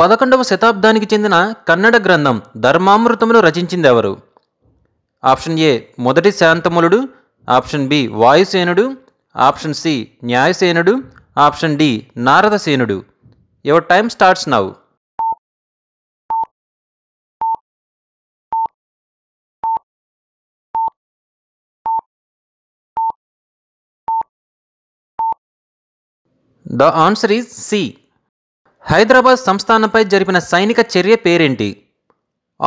పదకొండవ శతాబ్దానికి చెందిన కన్నడ గ్రంథం ధర్మామృతమును రచించిందెవరు ఆప్షన్ ఏ మొదటి శాంతములుడు ఆప్షన్ బి వాయుసేనుడు ఆప్షన్ సి న్యాయసేనుడు ఆప్షన్ డి నారదసేనుడు your time starts now the answer is C Hyderabad సంస్థానంపై జరిపిన సైనిక చర్య పేరేంటి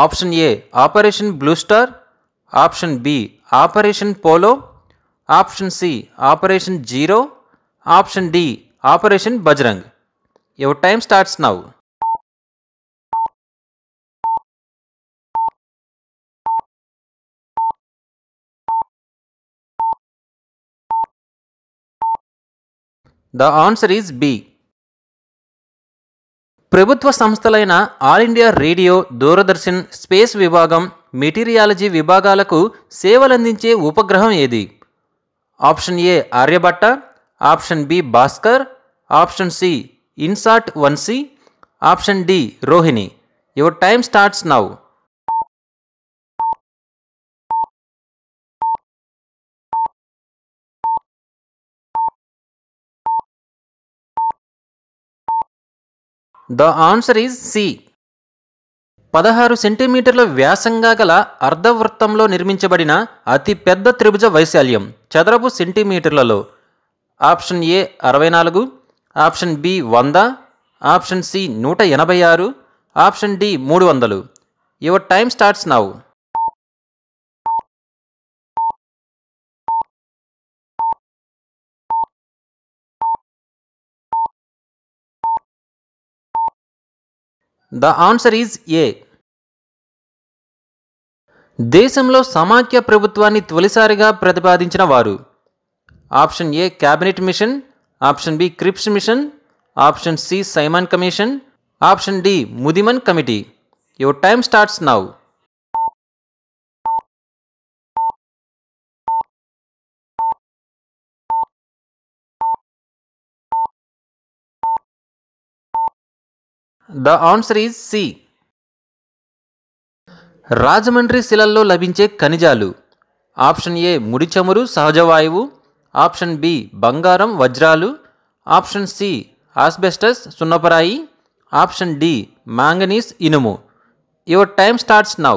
option A operation blue star option B operation polo option C operation zero option D operation Bajrang your time starts now The answer is B. ప్రభుత్వ సంస్థలైన All India Radio Doordarshan space విభాగం meteorology విభాగాలకు సేవలందించే ఉపగ్రహం ఏది option A Aryabhata option B Bhaskar option C INSAT one C option D Rohini your time starts now the answer is C పదహారు సెంటీమీటర్ల వ్యాసంగా గల అర్ధవృత్తంలో నిర్మించబడిన అతి పెద్ద త్రిభుజ వైశాల్యం చదరపు సెంటీమీటర్లలో ఆప్షన్ ఏ అరవై నాలుగు ఆప్షన్ బి వంద ఆప్షన్ సి నూట ఎనభై ఆరు ఆప్షన్ డి మూడు వందలు your time starts now the answer is A దేశంలో సమాఖ్య ప్రభుత్వాన్ని తొలిసారిగా ప్రతిపాదించిన వారు option A cabinet mission option B Cripps mission option C Simon commission option D Muddiman committee your time starts now the answer is C Rajahmundry శిలల్లో లభించే ఖనిజాలు option A ముడి చమురు సహజవాయువు ఆప్షన్ బి బంగారం వజ్రాలు ఆప్షన్ సి ఆస్బెస్టస్ సున్నపరాయి option D manganese ఇనుము your time starts now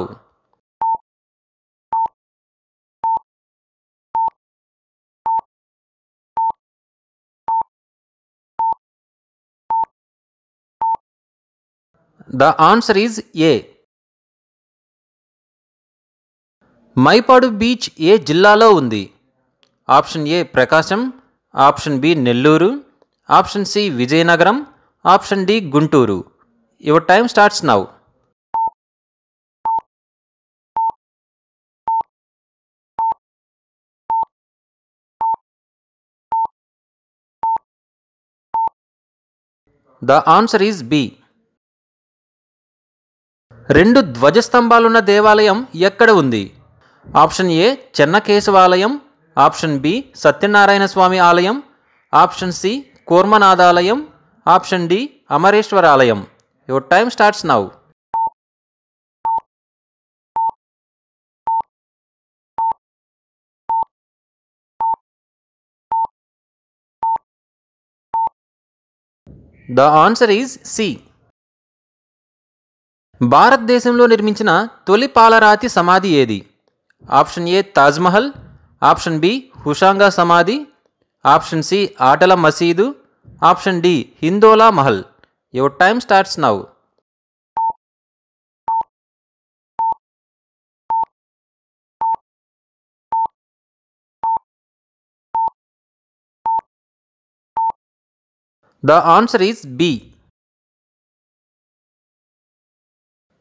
the answer is A Mypadu beach ఏ జిల్లాలో ఉంది option A Prakasam option B Nellore option C Vizianagaram option D Guntur your time starts now the answer is B రెండు ధ్వజస్తంభాలున్న దేవాలయం ఎక్కడ ఉంది ఆప్షన్ ఏ చెన్నకేశవాలయం ఆప్షన్ బి సత్యనారాయణ స్వామి ఆలయం ఆప్షన్ సి కోర్మనాథాలయం ఆప్షన్ డి అమరేశ్వర ఆలయం your time starts now The answer is C. భారతదేశంలో నిర్మించిన తొలి పాలరాతి సమాధి ఏది option A Taj Mahal option B హుషాంగా సమాధి option C Atala Masjid option D Hindola Mahal your time starts now the answer is B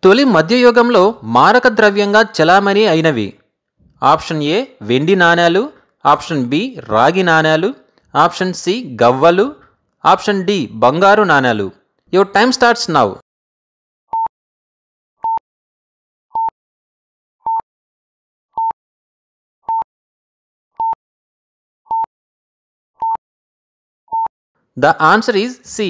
తొలి మధ్యయుగంలో మారక ద్రవ్యంగా చలామణి అయినవి ఆప్షన్ ఏ వెండి నాణాలు ఆప్షన్ బి రాగి నాణాలు ఆప్షన్ సి గవ్వలు ఆప్షన్ డి బంగారు నాణాలు your time starts now the answer is C